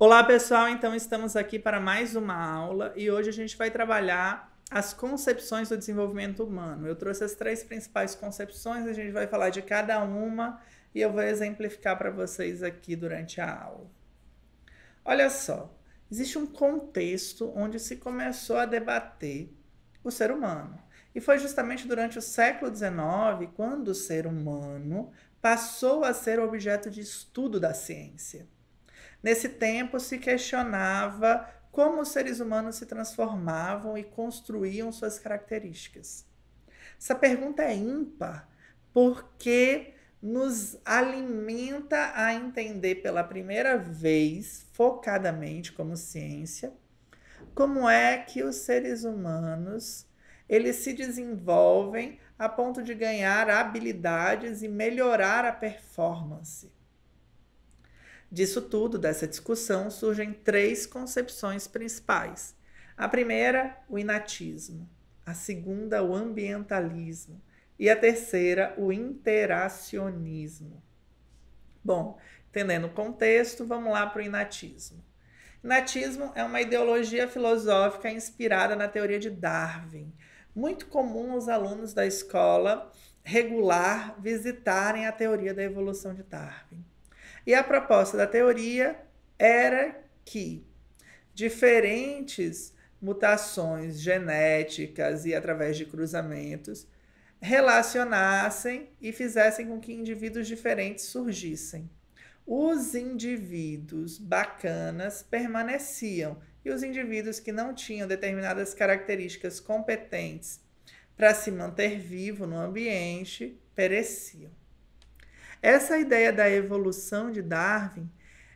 Olá, pessoal. Então estamos aqui para mais uma aula e hoje a gente vai trabalhar as concepções do desenvolvimento humano. Eu trouxe as três principais concepções, a gente vai falar de cada uma e eu vou exemplificar para vocês aqui durante a aula. Olha só, existe um contexto onde se começou a debater o ser humano. E foi justamente durante o século XIX quando o ser humano passou a ser objeto de estudo da ciência. Nesse tempo se questionava como os seres humanos se transformavam e construíam suas características. Essa pergunta é ímpar porque nos alimenta a entender pela primeira vez, focadamente como ciência, como é que os seres humanos eles se desenvolvem a ponto de ganhar habilidades e melhorar a performance. Disso tudo, dessa discussão, surgem três concepções principais. A primeira, o inatismo. A segunda, o ambientalismo. E a terceira, o interacionismo. Bom, entendendo o contexto, vamos lá para o inatismo. Inatismo é uma ideologia filosófica inspirada na teoria de Darwin. Muito comum os alunos da escola regular visitarem a teoria da evolução de Darwin. E a proposta da teoria era que diferentes mutações genéticas e através de cruzamentos relacionassem e fizessem com que indivíduos diferentes surgissem. Os indivíduos bacanas permaneciam e os indivíduos que não tinham determinadas características competentes para se manter vivo no ambiente pereciam. Essa ideia da evolução de Darwin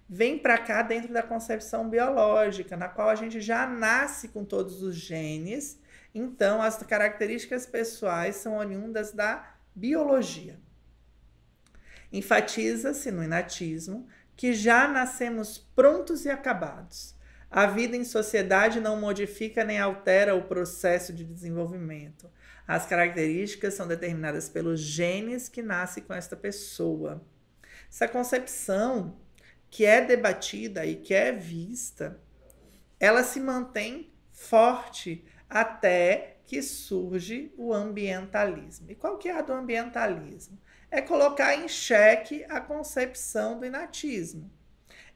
vem para cá dentro da concepção biológica, na qual a gente já nasce com todos os genes, então as características pessoais são oriundas da biologia. Enfatiza-se no inatismo que já nascemos prontos e acabados, a vida em sociedade não modifica nem altera o processo de desenvolvimento. As características são determinadas pelos genes que nascem com esta pessoa. Essa concepção que é debatida e que é vista, ela se mantém forte até que surge o ambientalismo. E qual que é a do ambientalismo? É colocar em xeque a concepção do inatismo.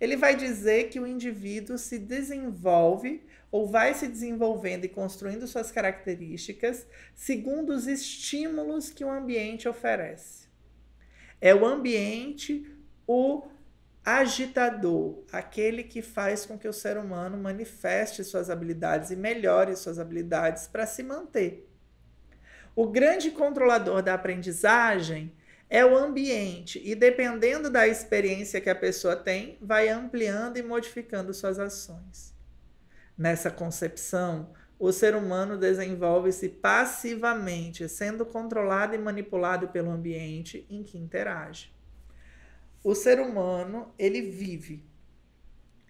Ele vai dizer que o indivíduo se desenvolve ou vai se desenvolvendo e construindo suas características segundo os estímulos que o ambiente oferece. É o ambiente o agitador, aquele que faz com que o ser humano manifeste suas habilidades e melhore suas habilidades para se manter. O grande controlador da aprendizagem é o ambiente. E dependendo da experiência que a pessoa tem, vai ampliando e modificando suas ações. Nessa concepção, o ser humano desenvolve-se passivamente, sendo controlado e manipulado pelo ambiente em que interage. O ser humano, ele vive.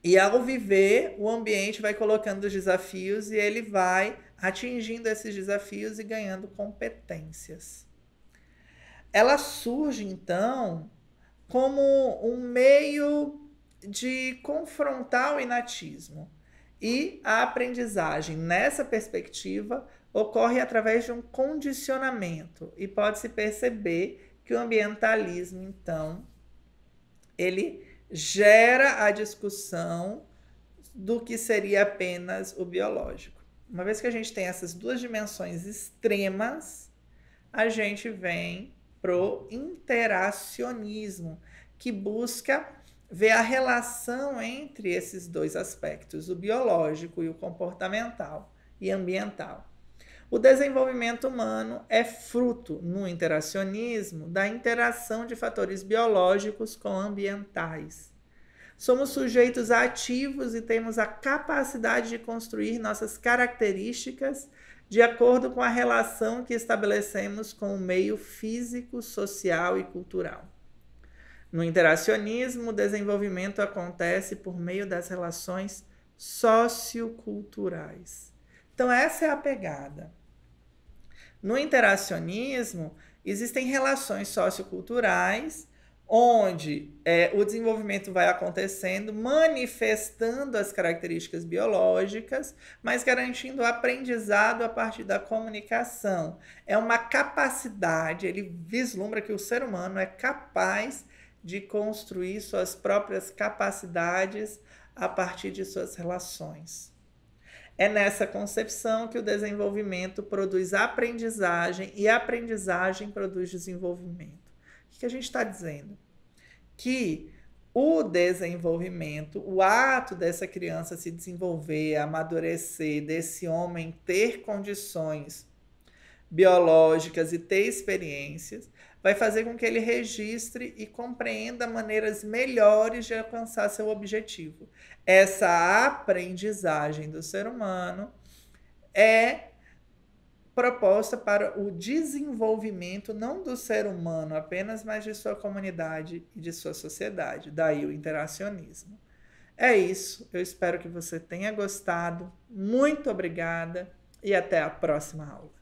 E ao viver, o ambiente vai colocando os desafios e ele vai atingindo esses desafios e ganhando competências ela surge então como um meio de confrontar o inatismo. E a aprendizagem nessa perspectiva ocorre através de um condicionamento e pode-se perceber que o ambientalismo então ele gera a discussão do que seria apenas o biológico. Uma vez que a gente tem essas duas dimensões extremas, a gente vem pro interacionismo, que busca ver a relação entre esses dois aspectos, o biológico e o comportamental e ambiental. O desenvolvimento humano é fruto, no interacionismo, da interação de fatores biológicos com ambientais. Somos sujeitos ativos e temos a capacidade de construir nossas características de acordo com a relação que estabelecemos com o meio físico, social e cultural. No interacionismo, o desenvolvimento acontece por meio das relações socioculturais. Então, essa é a pegada. No interacionismo, existem relações socioculturais onde é, o desenvolvimento vai acontecendo, manifestando as características biológicas, mas garantindo o aprendizado a partir da comunicação. É uma capacidade, ele vislumbra que o ser humano é capaz de construir suas próprias capacidades a partir de suas relações. É nessa concepção que o desenvolvimento produz aprendizagem e a aprendizagem produz desenvolvimento que a gente está dizendo? Que o desenvolvimento, o ato dessa criança se desenvolver, amadurecer, desse homem ter condições biológicas e ter experiências, vai fazer com que ele registre e compreenda maneiras melhores de alcançar seu objetivo. Essa aprendizagem do ser humano é proposta para o desenvolvimento não do ser humano apenas, mas de sua comunidade e de sua sociedade. Daí o interacionismo. É isso. Eu espero que você tenha gostado. Muito obrigada e até a próxima aula.